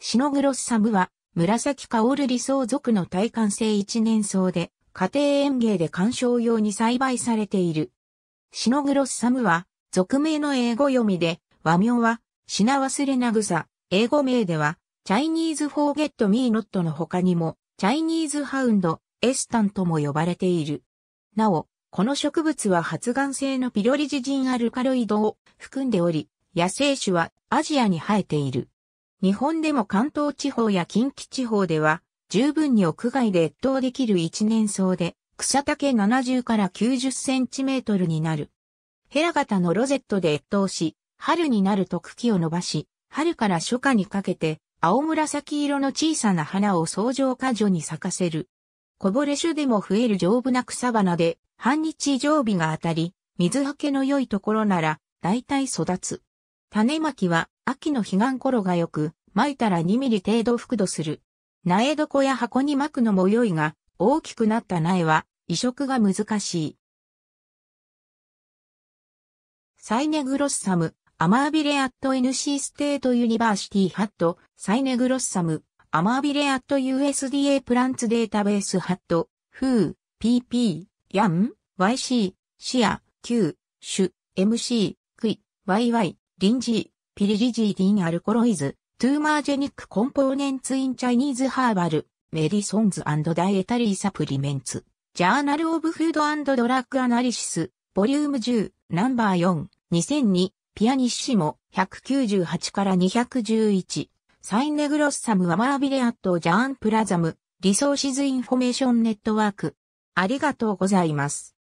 シノグロッサムは、紫香る理想族の耐寒性一年草で、家庭園芸で観賞用に栽培されている。シノグロッサムは、俗名の英語読みで、和名は、品忘れな草、英語名では、チャイニーズフォーゲットミーノットの他にも、チャイニーズハウンド、エスタンとも呼ばれている。なお、この植物は発岩性のピロリジジンアルカロイドを含んでおり、野生種はアジアに生えている。日本でも関東地方や近畿地方では、十分に屋外で越冬できる一年草で、草丈70から90センチメートルになる。ヘラ型のロゼットで越冬し、春になると茎を伸ばし、春から初夏にかけて、青紫色の小さな花を相乗果樹に咲かせる。こぼれ種でも増える丈夫な草花で、半日常備が当たり、水はけの良いところなら、大体育つ。種まきは、秋の彼岸頃がよく、巻いたら2ミリ程度覆土する。苗床や箱に巻くのも良いが、大きくなった苗は移植が難しい。サイネグロッサム、アマービレアット NC ステートユニバーシティハット、サイネグロッサム、アマービレアット USDA プランツデータベースハット、フー、PP、ヤン、YC、シア、Q、シュ、MC、クイ、YY、ジー。ピリリジーディンアルコロイズ、トゥーマージェニックコンポーネンツインチャイニーズハーバル、メディソンズダイエタリーサプリメンツ、ジャーナルオブフードドラッグアナリシス、ボリューム10、ナンバー4、2002、ピアニッシモ、198から211、サインネグロッサムはマービレアットジャーンプラザム、リソーシズインフォメーションネットワーク。ありがとうございます。